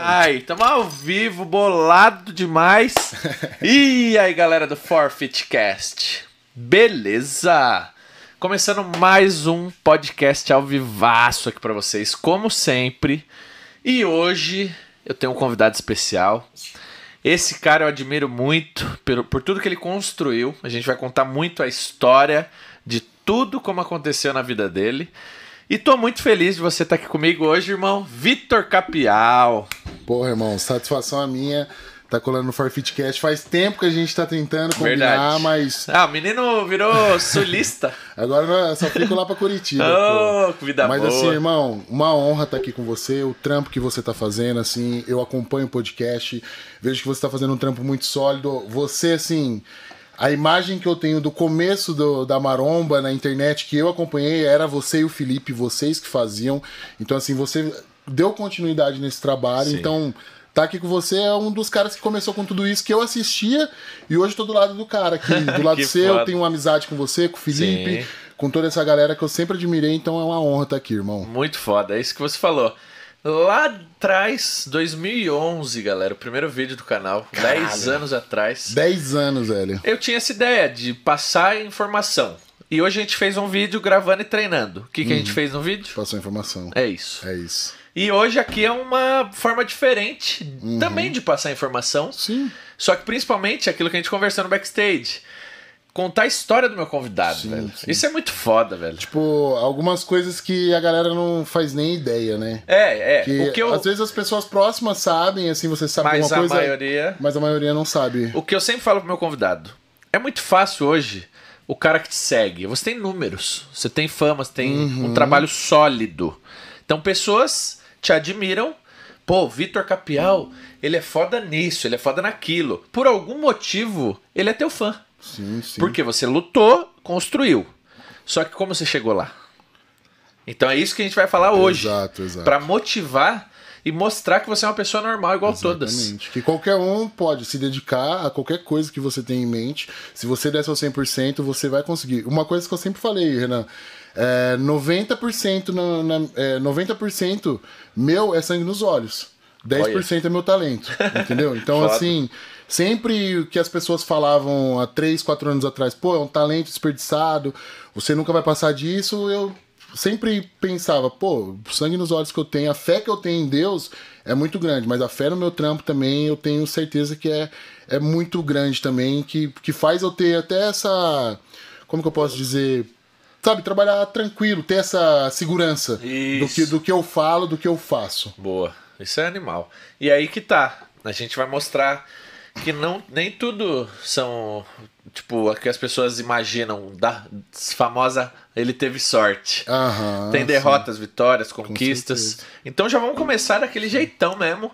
Ai, tamo ao vivo, bolado demais. e aí, galera do Forfeitcast. Beleza? Começando mais um podcast ao vivaço aqui para vocês, como sempre. E hoje eu tenho um convidado especial. Esse cara eu admiro muito por, por tudo que ele construiu. A gente vai contar muito a história de tudo como aconteceu na vida dele. E tô muito feliz de você estar aqui comigo hoje, irmão. Vitor Capial. Porra, irmão, satisfação a é minha. Tá colando no Forfeitcast. Faz tempo que a gente tá tentando combinar, Verdade. mas. Ah, o menino virou sulista. Agora eu só fico lá pra Curitiba. oh, pô. vida mas boa. assim, irmão, uma honra estar tá aqui com você. O trampo que você tá fazendo, assim, eu acompanho o podcast. Vejo que você tá fazendo um trampo muito sólido. Você, assim. A imagem que eu tenho do começo do, da maromba na internet que eu acompanhei era você e o Felipe, vocês que faziam. Então, assim, você deu continuidade nesse trabalho. Sim. Então, tá aqui com você é um dos caras que começou com tudo isso, que eu assistia, e hoje tô do lado do cara aqui, do lado seu, foda. tenho uma amizade com você, com o Felipe, Sim. com toda essa galera que eu sempre admirei, então é uma honra estar tá aqui, irmão. Muito foda, é isso que você falou. Lá atrás, 2011, galera, o primeiro vídeo do canal, 10 anos atrás. 10 anos, velho. Eu tinha essa ideia de passar informação. E hoje a gente fez um vídeo gravando e treinando. O que, que a gente uhum. fez no vídeo? Passou informação. É isso. É isso. E hoje aqui é uma forma diferente uhum. também de passar informação. Sim. Só que principalmente aquilo que a gente conversou no backstage. Contar a história do meu convidado, sim, velho. Sim. Isso é muito foda, velho. Tipo, algumas coisas que a galera não faz nem ideia, né? É, é. Que, o que eu... Às vezes as pessoas próximas sabem, assim, você sabe mas alguma coisa. Mas a maioria. Mas a maioria não sabe. O que eu sempre falo pro meu convidado. É muito fácil hoje o cara que te segue. Você tem números, você tem fama, você tem uhum. um trabalho sólido. Então, pessoas te admiram. Pô, Vitor Capial, ele é foda nisso, ele é foda naquilo. Por algum motivo, ele é teu fã. Sim, sim. Porque você lutou, construiu. Só que como você chegou lá? Então é isso que a gente vai falar hoje. Exato, exato. Para motivar e mostrar que você é uma pessoa normal igual Exatamente. todas. Que qualquer um pode se dedicar a qualquer coisa que você tem em mente. Se você der seu 100%, você vai conseguir. Uma coisa que eu sempre falei, Renan, é, 90%, na, na, é, 90% meu é sangue nos olhos. 10% Olha. é meu talento, entendeu? Então, assim, sempre que as pessoas falavam há 3, 4 anos atrás, pô, é um talento desperdiçado, você nunca vai passar disso, eu sempre pensava, pô, o sangue nos olhos que eu tenho, a fé que eu tenho em Deus é muito grande, mas a fé no meu trampo também eu tenho certeza que é, é muito grande também, que, que faz eu ter até essa. Como que eu posso dizer? sabe, trabalhar tranquilo, ter essa segurança do que, do que eu falo, do que eu faço. Boa, isso é animal. E aí que tá. A gente vai mostrar que não nem tudo são tipo que as pessoas imaginam da famosa ele teve sorte Aham, tem derrotas sim. vitórias conquistas Com então já vamos começar daquele jeitão mesmo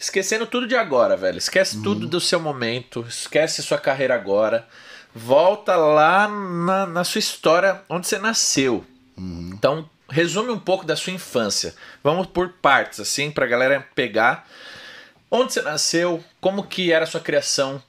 esquecendo tudo de agora velho esquece uhum. tudo do seu momento esquece sua carreira agora volta lá na, na sua história, onde você nasceu. Uhum. Então, resume um pouco da sua infância. Vamos por partes, assim, pra galera pegar. Onde você nasceu? Como que era a sua criação?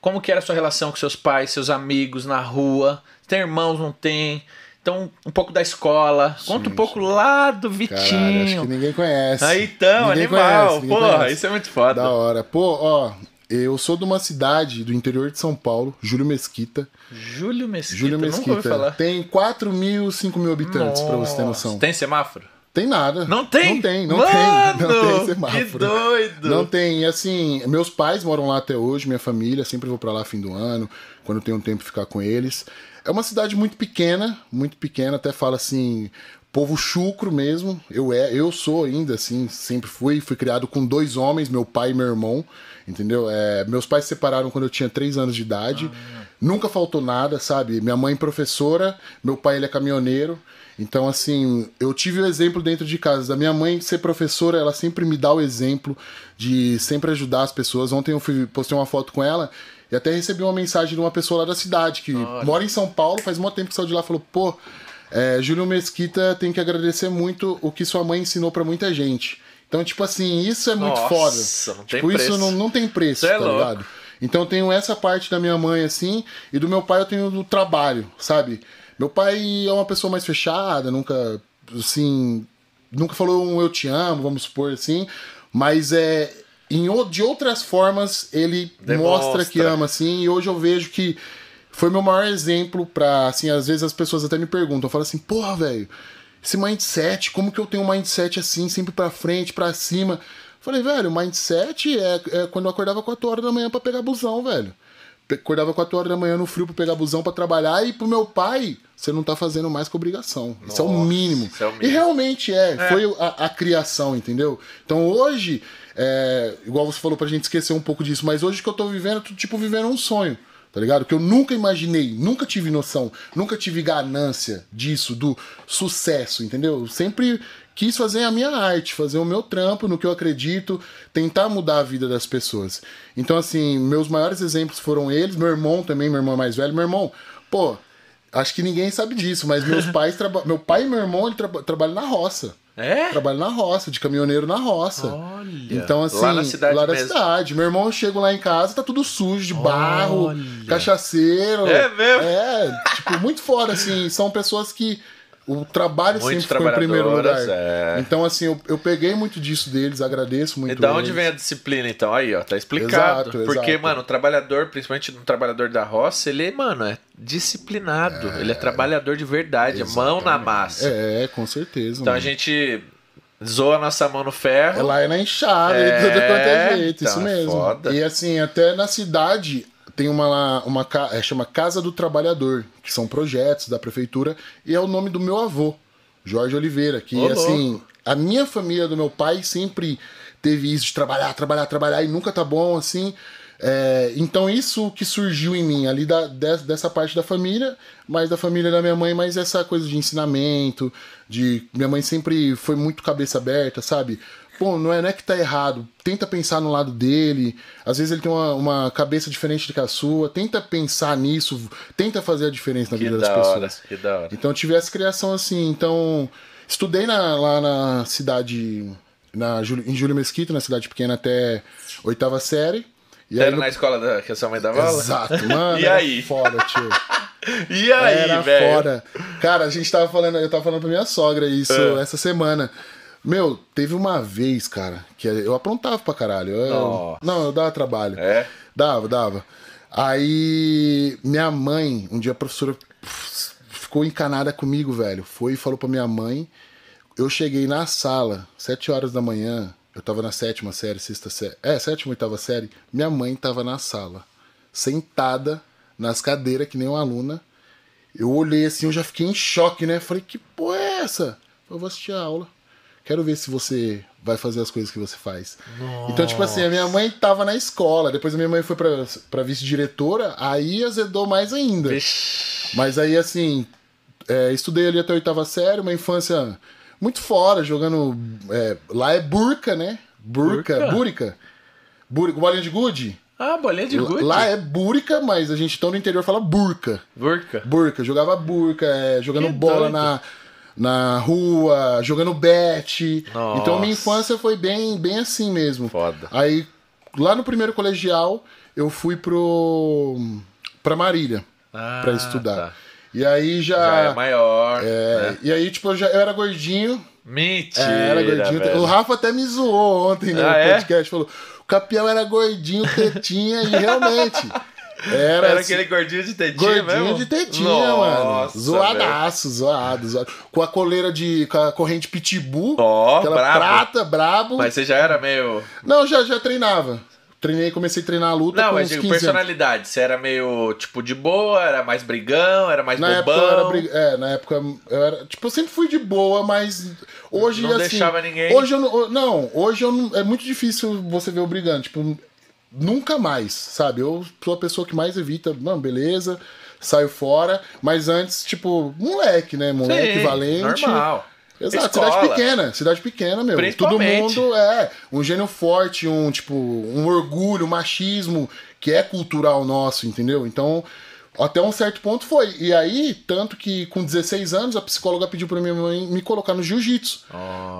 Como que era a sua relação com seus pais, seus amigos, na rua? Tem irmãos, não tem? Então, um pouco da escola. Sim, Conta um pouco sim. lá do Vitinho. Caralho, acho que ninguém conhece. Aí ah, então, ninguém animal. Conhece, Porra, conhece. isso é muito foda. Da hora. Pô, ó, eu sou de uma cidade do interior de São Paulo, Júlio Mesquita. Júlio Mesquita? Júlio Mesquita. Nunca falar. Tem 4 mil, 5 mil habitantes, para você ter noção. Tem semáforo? Tem nada. Não tem? Não tem, não Mano, tem. Não tem semáforo. Que doido. Não tem. Assim, meus pais moram lá até hoje, minha família, sempre vou para lá fim do ano, quando tenho um tempo ficar com eles. É uma cidade muito pequena, muito pequena, até fala assim, povo chucro mesmo. Eu é, eu sou ainda assim, sempre fui, fui criado com dois homens, meu pai e meu irmão, entendeu? É, meus pais se separaram quando eu tinha três anos de idade. Ah, Nunca faltou nada, sabe? Minha mãe professora, meu pai ele é caminhoneiro. Então, assim, eu tive o exemplo dentro de casa. Da minha mãe ser professora, ela sempre me dá o exemplo de sempre ajudar as pessoas. Ontem eu fui, postei uma foto com ela e até recebi uma mensagem de uma pessoa lá da cidade que Olha. mora em São Paulo, faz muito tempo que saiu de lá, falou: pô, é, Júlio Mesquita tem que agradecer muito o que sua mãe ensinou para muita gente. Então, tipo assim, isso é muito Nossa, foda. Não tipo, isso preço. não, não tem preço, é tá louco. ligado? Então eu tenho essa parte da minha mãe, assim, e do meu pai eu tenho do trabalho, sabe? Meu pai é uma pessoa mais fechada, nunca, assim, nunca falou um eu te amo, vamos supor assim, mas é em de outras formas ele Demonstra. mostra que ama assim, e hoje eu vejo que foi meu maior exemplo pra, assim, às vezes as pessoas até me perguntam, falam assim, porra, velho, esse mindset, como que eu tenho um mindset assim, sempre pra frente, pra cima? Falei, velho, mindset é, é quando eu acordava 4 horas da manhã pra pegar busão, velho. Acordava 4 horas da manhã no frio pra pegar busão pra trabalhar e pro meu pai, você não tá fazendo mais que obrigação. Nossa, isso, é o mínimo. É o mínimo. E realmente é, é. foi a, a criação, entendeu? Então hoje, é, igual você falou pra gente esquecer um pouco disso, mas hoje que eu tô vivendo, eu tô tipo vivendo um sonho tá ligado? Que eu nunca imaginei, nunca tive noção, nunca tive ganância disso, do sucesso, entendeu? Eu sempre quis fazer a minha arte, fazer o meu trampo, no que eu acredito, tentar mudar a vida das pessoas. Então, assim, meus maiores exemplos foram eles, meu irmão também, meu irmão mais velho, meu irmão, pô, acho que ninguém sabe disso, mas meus pais, meu pai e meu irmão, ele tra trabalham na roça. É? Trabalho na roça, de caminhoneiro na roça. Olha. Então, assim, lá na assim, cidade. Lá na cidade. Meu irmão chega lá em casa, tá tudo sujo de Olha. barro, cachaceiro. É mesmo? É, tipo, muito fora, assim. São pessoas que o trabalho Muitos sempre foi em primeiro lugar. É. Então, assim, eu, eu, peguei muito disso deles, agradeço muito. E da onde vem a disciplina, então? Aí, ó, tá explicado. Exato, Porque, exato. mano, o trabalhador, principalmente um trabalhador da roça, ele, mano, é disciplinado. É, ele é trabalhador de verdade, exatamente. É mão na massa. É, com certeza. Então mano. a gente zoa nossa mão no ferro. Ela é na enxada, é, de qualquer é, jeito, então, isso é mesmo. É e assim, até na cidade, tem uma, uma é, chama Casa do Trabalhador, que são projetos da prefeitura, e é o nome do meu avô, Jorge Oliveira, que Olá. assim, a minha família do meu pai sempre teve isso de trabalhar, trabalhar, trabalhar e nunca tá bom assim. É, então isso que surgiu em mim ali da, dessa parte da família, mas da família da minha mãe, mas essa coisa de ensinamento, de minha mãe sempre foi muito cabeça aberta, sabe? Pô, não é, não é que tá errado. Tenta pensar no lado dele. Às vezes ele tem uma, uma cabeça diferente do que a sua. Tenta pensar nisso. Tenta fazer a diferença na que vida das hora, pessoas. Que da hora. Então eu tive essa criação assim. Então, estudei na, lá na cidade. Na, em Júlio Mesquita, na cidade pequena, até oitava série. E era na escola da... que a sua mãe dava aula? Exato, mano. e aí? Fora, tio. e aí, velho? Foda, fora. Cara, a gente tava falando, eu tava falando pra minha sogra isso ah. essa semana. Meu, teve uma vez, cara, que eu aprontava pra caralho. Eu, não, eu dava trabalho. É? Dava, dava. Aí, minha mãe, um dia a professora ficou encanada comigo, velho. Foi e falou pra minha mãe. Eu cheguei na sala, sete horas da manhã. Eu tava na sétima série, sexta série. É, sétima, oitava série. Minha mãe tava na sala, sentada nas cadeiras, que nem uma aluna. Eu olhei assim, eu já fiquei em choque, né? Falei, que porra é essa? Eu vou assistir a aula quero ver se você vai fazer as coisas que você faz. Nossa. Então, tipo assim, a minha mãe tava na escola, depois a minha mãe foi pra, pra vice-diretora, aí azedou mais ainda. Vixe. Mas aí, assim, é, estudei ali até a oitava série, uma infância muito fora, jogando. É, lá é burca, né? Burca, burica. Burica, bolinha de gude? Ah, bolinha de gude. Lá é burica, mas a gente tão no interior fala burca. Burca. Burca, jogava burca, é, jogando que bola doido. na na rua, jogando bet. Então minha infância foi bem, bem assim mesmo. Foda. Aí lá no primeiro colegial eu fui pro para Marília ah, para estudar. Tá. E aí já, já é maior. É, né? E aí tipo eu já eu era gordinho. Mentira. É, era gordinho. Velho. O Rafa até me zoou ontem né, ah, no é? podcast, é? falou: "O Capião era gordinho, tetinha" e realmente era, Era assim. aquele gordinho de tetinha gordinho mesmo? de tetinha, Nossa, mano. Zoadaço, zoado, zoado. Com a coleira de... Com a corrente pitbull. Ó, oh, Aquela brabo. prata, brabo. Mas você já era meio... Não, já, já treinava treinei, comecei a treinar a luta. Não, com mas digo, personalidade. Anos. Você era meio, tipo, de boa, era mais brigão, era mais na bobão. Época brig... É, na época eu era. Tipo, eu sempre fui de boa, mas hoje não assim. Não deixava ninguém. Hoje eu não. Não, hoje eu não. É muito difícil você ver o brigante. Tipo, nunca mais, sabe? Eu sou a pessoa que mais evita, Não, beleza, saio fora, mas antes, tipo, moleque, né? Moleque Sim, valente. Normal. Exato, Escola. cidade pequena, cidade pequena, meu. Todo mundo é um gênio forte, um tipo, um orgulho, um machismo que é cultural nosso, entendeu? Então, até um certo ponto foi. E aí, tanto que com 16 anos, a psicóloga pediu pra minha mãe me colocar no jiu-jitsu.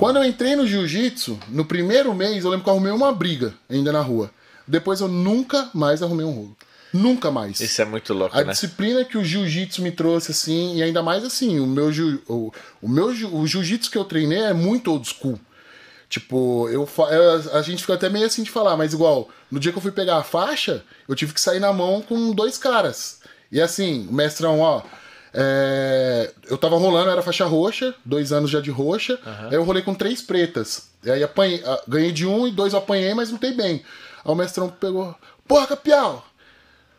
Quando eu entrei no jiu-jitsu, no primeiro mês, eu lembro que eu arrumei uma briga ainda na rua. Depois eu nunca mais arrumei um rolo. Nunca mais. Isso é muito louco, a né? A disciplina que o jiu-jitsu me trouxe, assim, e ainda mais assim, o meu, ju, o, o meu o jiu-jitsu que eu treinei é muito old school. Tipo, eu, a gente fica até meio assim de falar, mas igual, no dia que eu fui pegar a faixa, eu tive que sair na mão com dois caras. E assim, o mestrão, ó, é, eu tava rolando, era faixa roxa, dois anos já de roxa. Uhum. Aí eu rolei com três pretas. E aí apanhei, ah, ganhei de um e dois eu apanhei, mas lutei bem. Aí o mestrão pegou: Porra, Capial,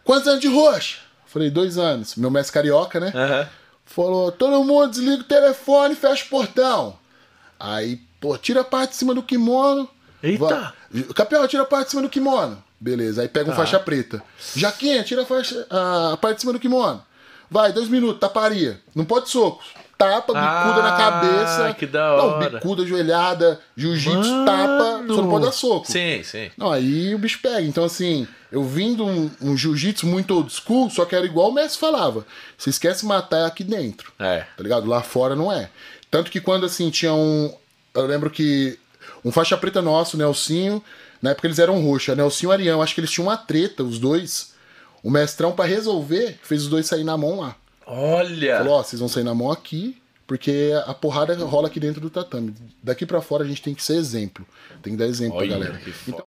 quantos anos de roxa? Falei: Dois anos. Meu mestre carioca, né? Uhum. Falou: Todo mundo desliga o telefone, fecha o portão. Aí, pô, tira a parte de cima do kimono. Eita! Capial, tira a parte de cima do kimono. Beleza, aí pega um tá. faixa preta. Jaquinha, tira a, faixa, a parte de cima do kimono. Vai, dois minutos, taparia. Não pode socos tapa, bicuda ah, na cabeça. que da hora. Não, bicuda, joelhada, jiu-jitsu, tapa. só não pode dar soco. Sim, sim. Não, aí o bicho pega. Então, assim, eu vim de um, um jiu-jitsu muito old school, só que era igual o mestre falava. Você esquece matar aqui dentro. É. Tá ligado? Lá fora não é. Tanto que quando, assim, tinha um... Eu lembro que um faixa preta nosso, Nelsinho, na época eles eram roxa Nelsinho e Arião, acho que eles tinham uma treta, os dois. O mestrão, para resolver, fez os dois sair na mão lá. Olha! Falou, ó, vocês vão sair na mão aqui, porque a porrada rola aqui dentro do tatame. Daqui para fora a gente tem que ser exemplo. Tem que dar exemplo Olha, pra galera. Então,